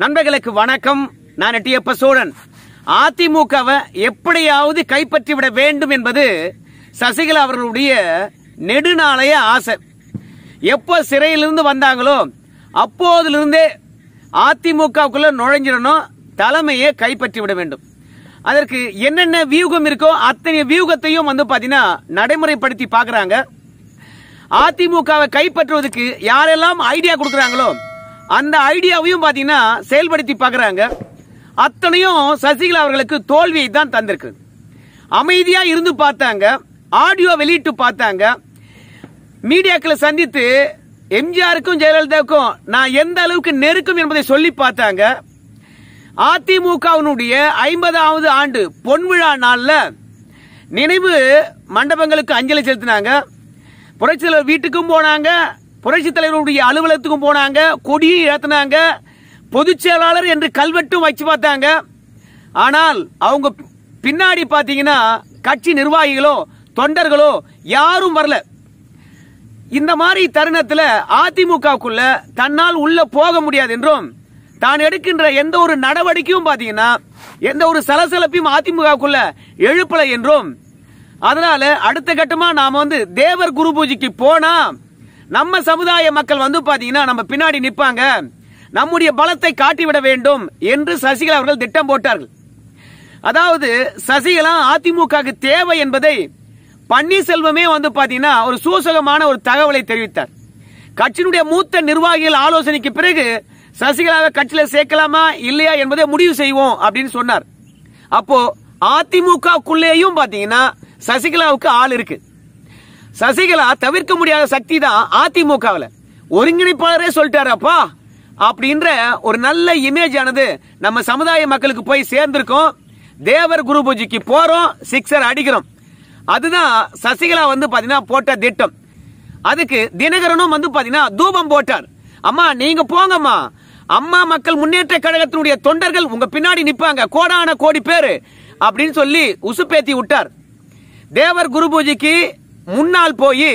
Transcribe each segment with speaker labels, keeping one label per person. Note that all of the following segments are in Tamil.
Speaker 1: நண்பர்களுக்கு வணக்கம் நான் எட்டியப்ப சோழன் அதிமுகவை எப்படியாவது கைப்பற்றிவிட வேண்டும் என்பது சசிகலா அவர்களுடைய நெடுநாளைய ஆசை எப்போ சிறையிலிருந்து வந்தாங்களோ அப்போதிலிருந்தே அதிமுகவுக்குள்ள நுழைஞ்சிடணும் தலைமையை கைப்பற்றி விட வேண்டும் அதற்கு என்னென்ன வியூகம் இருக்கோ அத்தனை வியூகத்தையும் வந்து பாத்தீங்கன்னா நடைமுறைப்படுத்தி பார்க்குறாங்க அதிமுகவை கைப்பற்றுவதற்கு யாரெல்லாம் ஐடியா கொடுக்குறாங்களோ அந்த ஐடியாவையும் பாத்தீங்கன்னா செயல்படுத்தி பாக்குறாங்க அத்தனையும் சசிகலா அவர்களுக்கு தோல்வியை தான் தந்திருக்கு அமைதியா இருந்து பார்த்தாங்க ஆடியோ வெளியிட்டு பார்த்தாங்க மீடியாக்களை சந்தித்து எம்ஜிஆருக்கும் ஜெயலலிதாவுக்கும் நான் எந்த அளவுக்கு நெருக்கும் என்பதை சொல்லி பார்த்தாங்க அதிமுகவினுடைய ஐம்பதாவது ஆண்டு பொன்விழா நாளில் நினைவு மண்டபங்களுக்கு அஞ்சலி செலுத்தினாங்க புரட்சியாளர் வீட்டுக்கும் போனாங்க புரட்சி தலைவருடைய அலுவலகத்துக்கும் போனாங்க கொடியை ஏத்தினாங்க பொதுச் செயலாளர் என்று கல்வெட்டும் வச்சு பார்த்தாங்க ஆனால் அவங்க பின்னாடி பாத்தீங்கன்னா கட்சி நிர்வாகிகளோ தொண்டர்களோ யாரும் வரல இந்த மாதிரி தருணத்துல அதிமுகவுக்குள்ள தன்னால் உள்ள போக முடியாது என்றும் தான் எடுக்கின்ற எந்த ஒரு நடவடிக்கையும் பாத்தீங்கன்னா எந்த ஒரு சலசலப்பையும் அதிமுகவுக்குள்ள எழுப்பலை என்றும் அதனால அடுத்த கட்டமா நாம வந்து தேவர் குரு பூஜைக்கு போனா நம்ம சமுதாய மக்கள் வந்து பாத்தீங்கன்னா நம்ம பின்னாடி நிற்பாங்க நம்முடைய பலத்தை காட்டிவிட வேண்டும் என்று சசிகலா அவர்கள் திட்டம் போட்டார்கள் அதாவது சசிகலா அதிமுகவுக்கு தேவை என்பதை பன்னீர்செல்வமே வந்து பாத்தீங்கன்னா ஒரு சூசகமான ஒரு தகவலை தெரிவித்தார் கட்சியினுடைய மூத்த நிர்வாகிகள் ஆலோசனைக்கு பிறகு சசிகலாவை கட்சியில சேர்க்கலாமா இல்லையா என்பதை முடிவு செய்வோம் அப்படின்னு சொன்னார் அப்போ அதிமுகக்குள்ளேயும் பாத்தீங்கன்னா சசிகலாவுக்கு ஆள் இருக்கு சசிகலா தவிர்க்க முடியாத சக்தி தான் அதிமுகவில் ஒருங்கிணைப்பாளரே சொல்லிட்டாரப்பா அப்படின்ற ஒரு நல்ல இமேஜ் ஆனது நம்ம சமுதாய மக்களுக்கு போய் சேர்ந்திருக்கோம் தேவர் குரு பூஜைக்கு போறோம் சிக்ஸர் அடிக்கிறோம் அதுதான் சசிகலா வந்து போட்ட திட்டம் அதுக்கு தினகரனும் வந்து பாத்தீங்கன்னா தூபம் போட்டார் அம்மா நீங்க போங்கம்மா அம்மா மக்கள் முன்னேற்ற கழகத்தினுடைய தொண்டர்கள் உங்க பின்னாடி நிப்பாங்க கோடான கோடி பேரு அப்படின்னு சொல்லி உசுப்பேத்தி விட்டார் தேவர் குரு பூஜைக்கு முன்னால் போய்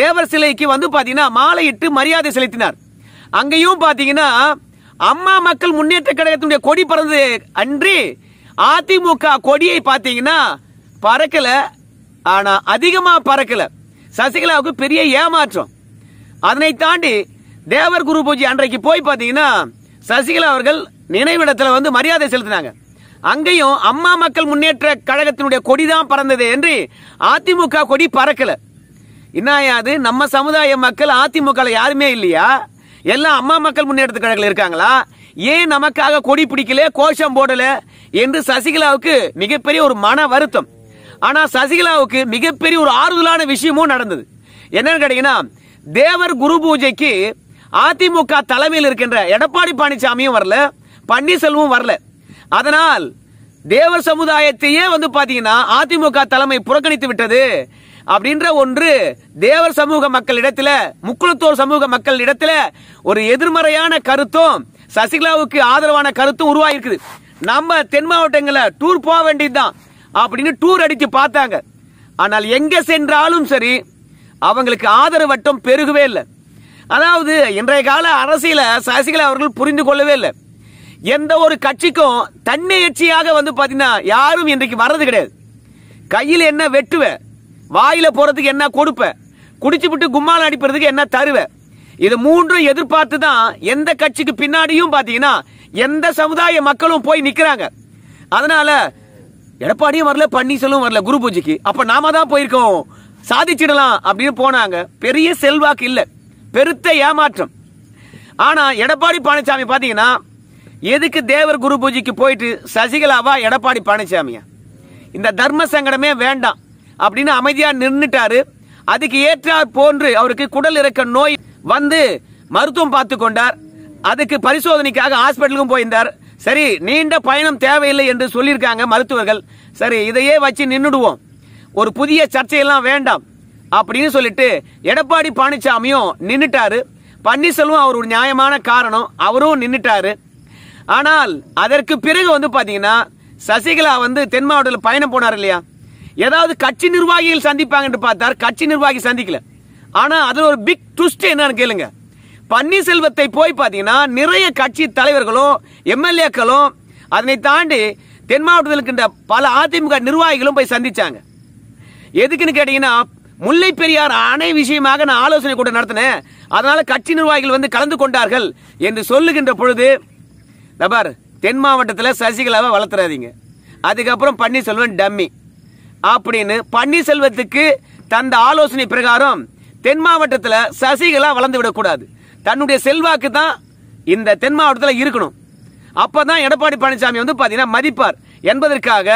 Speaker 1: தேவர் சிலைக்கு வந்து பாத்தீங்கன்னா மாலையிட்டு மரியாதை செலுத்தினார் அங்கேயும் பாத்தீங்கன்னா அம்மா மக்கள் முன்னேற்ற கழகத்தினுடைய கொடி பறந்தது அன்றி அதிமுக கொடியை பாத்தீங்கன்னா பறக்கல ஆனா அதிகமா பறக்கல சசிகலாவுக்கு பெரிய ஏமாற்றம் அதனை தாண்டி தேவர் குரு பூஜை அன்றைக்கு போய் பாத்தீங்கன்னா சசிகலா அவர்கள் நினைவிடத்துல வந்து மரியாதை செலுத்தினாங்க அங்கேயும் அம்மா மக்கள் முன்னேற்ற கழகத்தினுடைய கொடி தான் பறந்தது என்று அதிமுக கொடி பறக்கல என்னாயாது நம்ம சமுதாய மக்கள் அதிமுக யாருமே இல்லையா எல்லாம் அம்மா மக்கள் முன்னேற்ற கழகத்தில் இருக்காங்களா ஏன் நமக்காக கொடி பிடிக்கல கோஷம் போடல என்று சசிகலாவுக்கு மிகப்பெரிய ஒரு மன வருத்தம் ஆனா சசிகலாவுக்கு மிகப்பெரிய ஒரு ஆறுதலான விஷயமும் நடந்தது என்னன்னு கேட்டீங்கன்னா தேவர் குரு பூஜைக்கு அதிமுக தலைமையில் இருக்கின்ற எடப்பாடி பழனிசாமியும் வரல பன்னீர்செல்வம் வரல அதனால் தேவர் சமுதாயத்தையே வந்து பாத்தீங்கன்னா அதிமுக தலைமை புறக்கணித்து விட்டது அப்படின்ற ஒன்று தேவர் சமூக மக்கள் இடத்துல முக்குளத்தோர் சமூக மக்கள் இடத்துல ஒரு எதிர்மறையான கருத்தும் சசிகலாவுக்கு ஆதரவான கருத்தும் உருவாயிருக்குது நம்ம தென் மாவட்டங்களை டூர் போக வேண்டியதுதான் அப்படின்னு டூர் அடித்து பார்த்தாங்க ஆனால் எங்க சென்றாலும் சரி அவங்களுக்கு ஆதரவு வட்டம் பெருகவே இல்லை அதாவது இன்றைய கால அரசியல சசிகலா அவர்கள் புரிந்து கொள்ளவே இல்லை எந்த ஒரு கட்சிக்கும் தன்னையற்சியாக வந்து பாத்தீங்கன்னா யாரும் இன்றைக்கு வர்றது கிடையாது கையில் என்ன வெட்டுவ வாயில போறதுக்கு என்ன கொடுப்ப குடிச்சு விட்டு கும்மால் அடிப்படுறதுக்கு என்ன தருவ இது மூன்றும் எதிர்பார்த்து தான் எந்த கட்சிக்கு பின்னாடியும் பாத்தீங்கன்னா எந்த சமுதாய மக்களும் போய் நிக்கிறாங்க அதனால எடப்பாடியும் வரல பன்னீர்செல்வம் வரல குரு பூஜைக்கு அப்ப நாம தான் போயிருக்கோம் சாதிச்சிடலாம் அப்படின்னு போனாங்க பெரிய செல்வாக்கு இல்லை பெருத்த ஏமாற்றம் ஆனா எடப்பாடி பழனிசாமி பாத்தீங்கன்னா எதுக்கு தேவர் குரு பூஜைக்கு போயிட்டு சசிகலாவா எடப்பாடி பழனிசாமியா இந்த தர்ம சங்கடமே வேண்டாம் அப்படின்னு அமைதியா நின்றுட்டாரு அதுக்கு ஏற்றார் போன்று அவருக்கு குடல் இறக்க நோய் வந்து மருத்துவம் பார்த்து கொண்டார் அதுக்கு பரிசோதனைக்காக ஹாஸ்பிட்டலுக்கும் போயிருந்தார் சரி நீண்ட பயணம் தேவையில்லை என்று சொல்லியிருக்காங்க மருத்துவர்கள் சரி இதையே வச்சு நின்றுடுவோம் ஒரு புதிய சர்ச்சையெல்லாம் வேண்டாம் அப்படின்னு சொல்லிட்டு எடப்பாடி பழனிசாமியும் நின்றுட்டாரு பன்னீர்செல்வம் அவர் ஒரு நியாயமான காரணம் அவரும் நின்றுட்டாரு ஆனால் அதற்கு பிறகு வந்து பாத்தீங்கன்னா சசிகலா வந்து தென் மாவட்டத்தில் பயணம் போனார் இல்லையா ஏதாவது கட்சி நிர்வாகிகள் சந்திப்பாங்க பார்த்தார் கட்சி நிர்வாகி சந்திக்கல ஆனா அதுல ஒரு பிக் ட்விஸ்ட் என்னன்னு கேளுங்க பன்னீர்செல்வத்தை போய் பாத்தீங்கன்னா நிறைய கட்சி தலைவர்களும் எம்எல்ஏக்களும் அதனை தாண்டி தென் மாவட்டத்தில் பல அதிமுக நிர்வாகிகளும் போய் சந்திச்சாங்க எதுக்குன்னு கேட்டீங்கன்னா முல்லை பெரியார் அணை விஷயமாக நான் ஆலோசனை கூட நடத்தினேன் அதனால கட்சி நிர்வாகிகள் வந்து கலந்து கொண்டார்கள் என்று சொல்லுகின்ற பொழுது தபார் தென் மாவட்டத்தில் சசிகலாவை வளர்த்துறாதீங்க அதுக்கப்புறம் பன்னீர்செல்வன் டம்மி அப்படின்னு பன்னீர்செல்வத்துக்கு தந்த ஆலோசனை பிரகாரம் தென் மாவட்டத்தில் சசிகலா வளர்ந்து விடக்கூடாது தன்னுடைய செல்வாக்கு தான் இந்த தென் மாவட்டத்தில் இருக்கணும் அப்போ தான் எடப்பாடி பழனிசாமி வந்து பார்த்தீங்கன்னா மதிப்பார் என்பதற்காக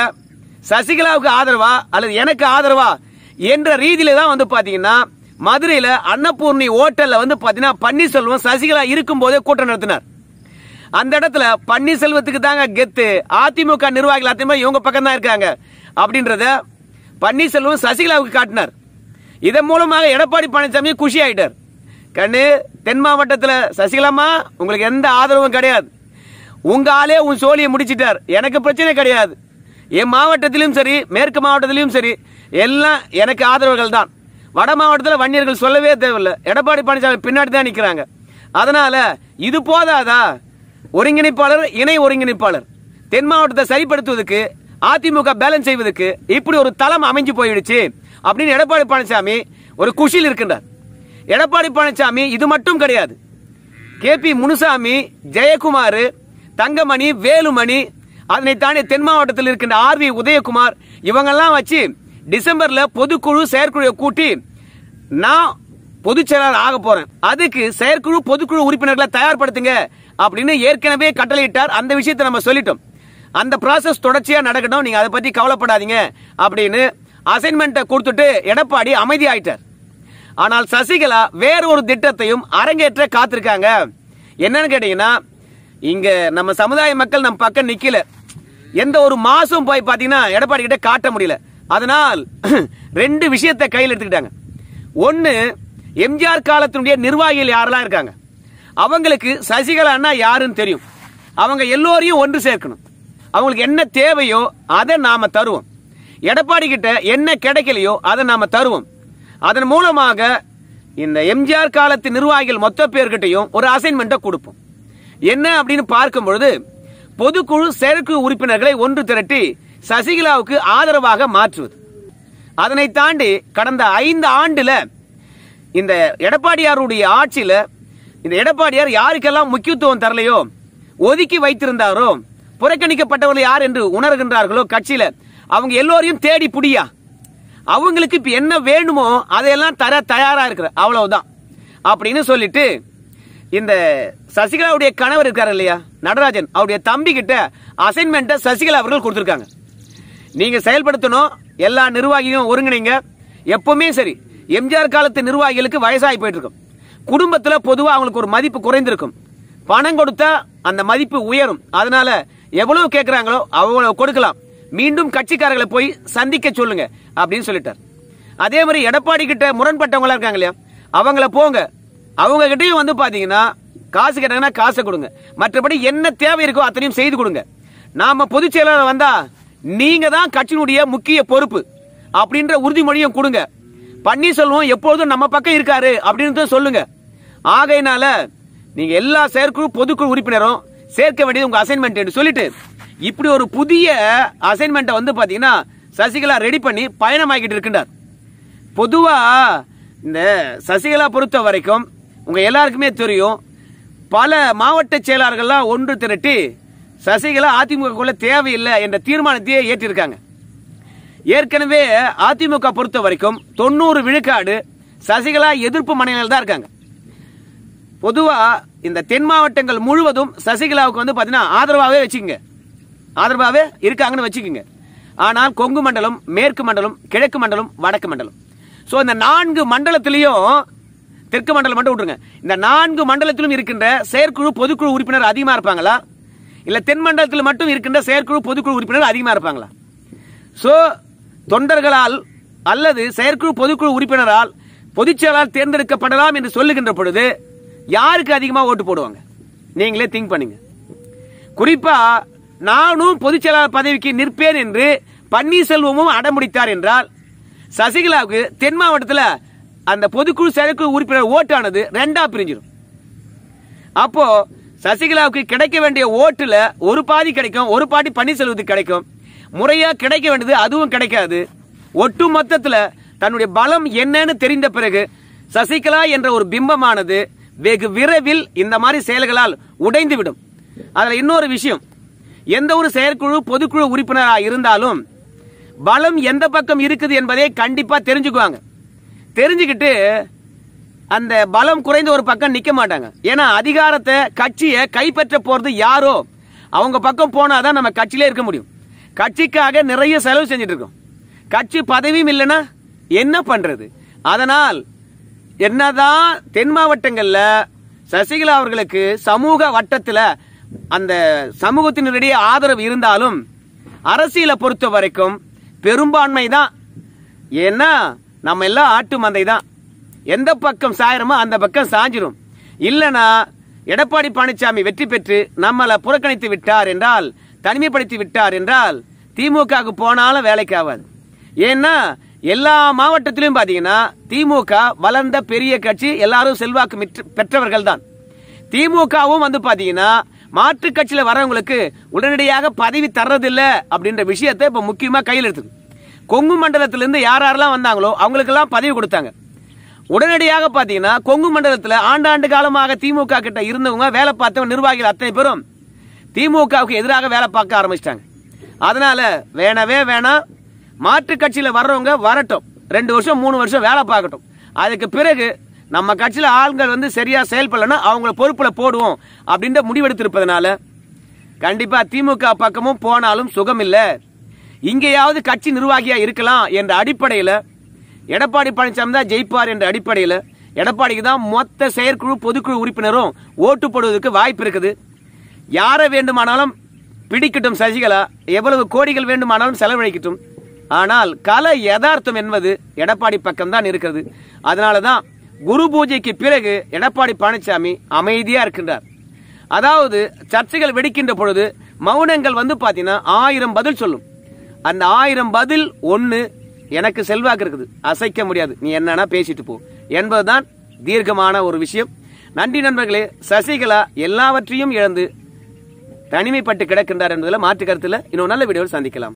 Speaker 1: சசிகலாவுக்கு ஆதரவா அல்லது எனக்கு ஆதரவா என்ற ரீதியில தான் வந்து பார்த்தீங்கன்னா மதுரையில் அன்னபூர்ணி ஓட்டலில் வந்து பார்த்தீங்கன்னா பன்னீர்செல்வம் சசிகலா இருக்கும் போதே கூட்டம் நடத்தினார் அந்த இடத்துல பன்னீர்செல்வத்துக்கு தாங்க கெத்து அதிமுக நிர்வாகிகள் அத்தனை இவங்க பக்கம் தான் இருக்காங்க அப்படின்றத பன்னீர்செல்வம் சசிகலாவுக்கு காட்டினார் இதன் மூலமாக எடப்பாடி பழனிசாமி குஷி ஆயிட்டார் கண்ணு தென் மாவட்டத்தில் சசிகலாமா உங்களுக்கு எந்த ஆதரவும் கிடையாது உங்க ஆளே உன் சோழியை முடிச்சிட்டார் எனக்கு பிரச்சனை கிடையாது என் மாவட்டத்திலும் சரி மேற்கு மாவட்டத்திலும் சரி எல்லாம் எனக்கு ஆதரவுகள் தான் வட மாவட்டத்தில் வன்னியர்கள் சொல்லவே தேவையில்லை எடப்பாடி பழனிசாமி பின்னாடி தான் நிற்கிறாங்க அதனால இது போதாதா ஒருங்கிணைப்பாளர் இணை ஒருங்கிணைப்பாளர் தென் மாவட்டத்தை சரிப்படுத்துவதற்கு அதிமுக பேலன்ஸ் செய்வதற்கு இப்படி ஒரு தளம் அமைஞ்சு போயிடுச்சு அப்படின்னு எடப்பாடி பழனிசாமி ஒரு குஷியில் இருக்கின்றார் எடப்பாடி பழனிசாமி இது மட்டும் கிடையாது கே பி முனுசாமி ஜெயக்குமார் தங்கமணி வேலுமணி அதனை தாண்டி தென் மாவட்டத்தில் இருக்கின்ற ஆர் வி உதயகுமார் இவங்கெல்லாம் வச்சு டிசம்பர்ல பொதுக்குழு செயற்குழுவை கூட்டி நான் பொதுச்செயலாளர் ஆக போறேன் அதுக்கு செயற்குழு பொதுக்குழு உறுப்பினர்களை தயார்படுத்துங்க அப்படின்னு ஏற்கனவே கட்டளையிட்டார் அந்த விஷயத்தை நம்ம சொல்லிட்டோம் அந்த ப்ராசஸ் தொடர்ச்சியா நடக்கணும் நீங்க அதை பத்தி கவலைப்படாதீங்க அப்படின்னு அசைன்மெண்ட்டை கொடுத்துட்டு எடப்பாடி அமைதி ஆயிட்டார் ஆனால் சசிகலா வேற ஒரு திட்டத்தையும் அரங்கேற்ற காத்திருக்காங்க என்னன்னு கேட்டீங்கன்னா இங்க நம்ம சமுதாய மக்கள் நம்ம பக்கம் நிக்கல எந்த ஒரு மாசம் போய் பாத்தீங்கன்னா எடப்பாடி கிட்ட காட்ட முடியல அதனால் ரெண்டு விஷயத்தை கையில் எடுத்துக்கிட்டாங்க ஒன்னு எம்ஜிஆர் காலத்தினுடைய நிர்வாகிகள் யாரெல்லாம் இருக்காங்க அவங்களுக்கு சசிகலான்னா யாருன்னு தெரியும் அவங்க எல்லோரையும் ஒன்று சேர்க்கணும் அவங்களுக்கு என்ன தேவையோ அதை நாம தருவோம் எடப்பாடி கிட்ட என்ன கிடைக்கலையோ அதை நாம தருவோம் அதன் மூலமாக இந்த எம்ஜிஆர் காலத்து நிர்வாகிகள் மொத்த பேர்கிட்டையும் ஒரு அசைன்மெண்ட்டை கொடுப்போம் என்ன அப்படின்னு பார்க்கும் பொழுது பொதுக்குழு செயற்குழு உறுப்பினர்களை ஒன்று திரட்டி சசிகலாவுக்கு ஆதரவாக மாற்றுவது அதனை தாண்டி கடந்த ஐந்து ஆண்டுல இந்த எடப்பாடியாருடைய ஆட்சியில இந்த எடப்பாடியார் யாருக்கெல்லாம் முக்கியத்துவம் தரலையோ ஒதுக்கி வைத்திருந்தாரோ புறக்கணிக்கப்பட்டவர்கள் யார் என்று உணர்கின்றார்களோ கட்சியில அவங்க எல்லோரையும் தேடி புடியா அவங்களுக்கு இப்ப என்ன வேணுமோ அதையெல்லாம் தர தயாரா இருக்கிற அவ்வளவுதான் அப்படின்னு சொல்லிட்டு இந்த சசிகலாவுடைய கணவர் இருக்காரு இல்லையா நடராஜன் அவருடைய தம்பி கிட்ட அசைன்மெண்ட்டை சசிகலா அவர்கள் கொடுத்துருக்காங்க நீங்க செயல்படுத்தணும் எல்லா நிர்வாகியும் ஒருங்கிணைங்க எப்பவுமே சரி எம்ஜிஆர் காலத்து நிர்வாகிகளுக்கு வயசாகி போயிட்டு இருக்கோம் குடும்பத்தில் பொதுவாக அவங்களுக்கு ஒரு மதிப்பு குறைந்திருக்கும் பணம் கொடுத்தா அந்த மதிப்பு உயரும் அதனால எவ்வளவு கேட்கிறாங்களோ அவ்வளவு கொடுக்கலாம் மீண்டும் கட்சிக்காரர்களை போய் சந்திக்க சொல்லுங்க அப்படின்னு சொல்லிட்டார் அதே மாதிரி எடப்பாடி கிட்ட முரண்பட்டவங்களா இருக்காங்க இல்லையா அவங்கள போங்க அவங்க கிட்டையும் வந்து பாத்தீங்கன்னா காசு கேட்டாங்கன்னா காசை கொடுங்க மற்றபடி என்ன தேவை இருக்கோ அத்தனையும் செய்து கொடுங்க நாம பொதுச் செயலாளர் வந்தா நீங்க தான் கட்சியினுடைய முக்கிய பொறுப்பு அப்படின்ற உறுதிமொழியும் கொடுங்க பன்னீர்செல்வம் எப்பொழுதும் நம்ம பக்கம் இருக்காரு அப்படின்னு சொல்லுங்க ஆகையினால நீங்க எல்லா செயற்குழு பொதுக்குழு உறுப்பினரும் சேர்க்க வேண்டியது உங்க அசைன்மெண்ட் என்று சொல்லிட்டு இப்படி ஒரு புதிய அசைன்மெண்ட்டை வந்து பாத்தீங்கன்னா சசிகலா ரெடி பண்ணி பயணமாகிட்டு இருக்கின்றார் பொதுவா இந்த சசிகலா பொறுத்த வரைக்கும் உங்க எல்லாருக்குமே தெரியும் பல மாவட்ட செயலாளர்கள்லாம் ஒன்று திரட்டி சசிகலா அதிமுக தேவையில்லை என்ற தீர்மானத்தையே ஏற்றிருக்காங்க ஏற்கனவே அதிமுக பொறுத்த வரைக்கும் தொண்ணூறு விழுக்காடு சசிகலா எதிர்ப்பு மனநிலையில் தான் இருக்காங்க பொதுவா இந்த தென் மாவட்டங்கள் முழுவதும் சசிகலாவுக்கு வந்து பாத்தீங்கன்னா ஆதரவாகவே வச்சுக்கோங்க ஆதரவாகவே இருக்காங்கன்னு வச்சுக்கோங்க ஆனால் கொங்கு மண்டலம் மேற்கு மண்டலம் கிழக்கு மண்டலம் வடக்கு மண்டலம் ஸோ இந்த நான்கு மண்டலத்திலையும் தெற்கு மண்டலம் மட்டும் விட்டுருங்க இந்த நான்கு மண்டலத்திலும் இருக்கின்ற செயற்குழு பொதுக்குழு உறுப்பினர் அதிகமாக இருப்பாங்களா இல்லை தென் மண்டலத்தில் மட்டும் இருக்கின்ற செயற்குழு பொதுக்குழு உறுப்பினர் அதிகமாக இருப்பாங்களா ஸோ தொண்டர்களால் அல்லது செயற்குழு பொதுக்குழு உறுப்பினரால் பொதுச்செயலால் தேர்ந்தெடுக்கப்படலாம் என்று சொல்லுகின்ற பொழுது யாருக்கு அதிகமாக ஓட்டு போடுவாங்க நீங்களே திங்க் பண்ணுங்க குறிப்பா நானும் பொதுச்செயலாளர் பதவிக்கு நிற்பேன் என்று பன்னீர்செல்வமும் அடமுடித்தார் என்றால் சசிகலாவுக்கு தென் மாவட்டத்தில் அந்த பொதுக்குழு செயற்குழு உறுப்பினர் ஓட்டானது ரெண்டா பிரிஞ்சிடும் அப்போ சசிகலாவுக்கு கிடைக்க வேண்டிய ஓட்டுல ஒரு பாதி கிடைக்கும் ஒரு பாதி பன்னீர்செல்வத்துக்கு கிடைக்கும் முறையா கிடைக்க வேண்டியது அதுவும் கிடைக்காது ஒட்டு மொத்தத்தில் தன்னுடைய பலம் என்னன்னு தெரிந்த பிறகு சசிகலா என்ற ஒரு பிம்பமானது வெகு விரைவில் இந்த மாதிரி செயல்களால் உடைந்துவிடும் அதில் இன்னொரு விஷயம் எந்த ஒரு செயற்குழு பொதுக்குழு உறுப்பினராக இருந்தாலும் பலம் எந்த பக்கம் இருக்குது என்பதை கண்டிப்பாக தெரிஞ்சுக்குவாங்க தெரிஞ்சுக்கிட்டு அந்த பலம் குறைந்த ஒரு பக்கம் நிற்க மாட்டாங்க ஏன்னா அதிகாரத்தை கட்சியை கைப்பற்ற போகிறது யாரோ அவங்க பக்கம் போனால் தான் நம்ம கட்சியிலே இருக்க முடியும் கட்சிக்காக நிறைய செலவு செஞ்சுட்டு இருக்கோம் கட்சி பதவியும் இல்லைன்னா என்ன பண்ணுறது அதனால் என்னதான் தென் மாவட்டங்கள்ல சசிகலா அவர்களுக்கு சமூக வட்டத்துல அந்த சமூகத்தினரிடையே ஆதரவு இருந்தாலும் அரசியலை பொறுத்த வரைக்கும் பெரும்பான்மை தான் ஏன்னா நம்ம எல்லாம் ஆட்டு மந்தை தான் எந்த பக்கம் சாயிரமோ அந்த பக்கம் சாஞ்சிரும் இல்லைனா எடப்பாடி பழனிசாமி வெற்றி பெற்று நம்மளை புறக்கணித்து விட்டார் என்றால் தனிமைப்படுத்தி விட்டார் என்றால் திமுகவுக்கு போனாலும் வேலைக்கு ஆகாது ஏன்னா எல்லா மாவட்டத்திலும் பாத்தீங்கன்னா திமுக வளர்ந்த பெரிய கட்சி எல்லாரும் செல்வாக்கு பெற்றவர்கள் தான் திமுகவும் வந்து பாத்தீங்கன்னா மாற்று கட்சியில வரவங்களுக்கு உடனடியாக பதவி தர்றதில்ல அப்படின்ற விஷயத்த இப்ப முக்கியமா கையில் எடுத்துக்கு கொங்கு மண்டலத்திலிருந்து யார் யாரெல்லாம் வந்தாங்களோ அவங்களுக்கெல்லாம் பதவி கொடுத்தாங்க உடனடியாக பாத்தீங்கன்னா கொங்கு மண்டலத்தில் ஆண்டாண்டு காலமாக திமுக கிட்ட இருந்தவங்க வேலை பார்த்தவங்க நிர்வாகிகள் அத்தனை பேரும் திமுகவுக்கு எதிராக வேலை பார்க்க ஆரம்பிச்சிட்டாங்க அதனால வேணவே வேணாம் மாற்று கட்சியில் வர்றவங்க வரட்டும் ரெண்டு வருஷம் மூணு வருஷம் வேலை பார்க்கட்டும் அதுக்கு பிறகு நம்ம கட்சியில் ஆளுங்கள் வந்து சரியா செயல்படலன்னா அவங்கள பொறுப்புல போடுவோம் அப்படின்ற முடிவெடுத்திருப்பதுனால கண்டிப்பா திமுக பக்கமும் போனாலும் சுகம் இல்ல இங்கேயாவது கட்சி நிர்வாகியா இருக்கலாம் என்ற அடிப்படையில் எடப்பாடி பழனிசாமி தான் ஜெயிப்பார் என்ற அடிப்படையில் எடப்பாடிக்கு தான் மொத்த செயற்குழு பொதுக்குழு உறுப்பினரும் ஓட்டு போடுவதற்கு வாய்ப்பு இருக்குது யாரை வேண்டுமானாலும் பிடிக்கட்டும் சசிகலா எவ்வளவு கோடிகள் வேண்டுமானாலும் செலவழிக்கட்டும் ஆனால் கல யதார்த்தம் என்பது எடப்பாடி பக்கம்தான் இருக்கிறது அதனால தான் குரு பூஜைக்கு பிறகு எடப்பாடி பழனிசாமி அமைதியாக இருக்கின்றார் அதாவது சர்ச்சைகள் வெடிக்கின்ற பொழுது மௌனங்கள் வந்து பார்த்தீங்கன்னா ஆயிரம் பதில் சொல்லும் அந்த ஆயிரம் பதில் ஒன்று எனக்கு செல்வாக்கு இருக்குது அசைக்க முடியாது நீ என்னன்னா பேசிட்டு போ என்பதுதான் தீர்க்கமான ஒரு விஷயம் நன்றி நண்பர்களே சசிகலா எல்லாவற்றையும் இழந்து தனிமைப்பட்டு கிடக்கின்றார் என்பதில் மாற்று கருத்தில் இன்னொரு நல்ல வீடியோவில் சந்திக்கலாம்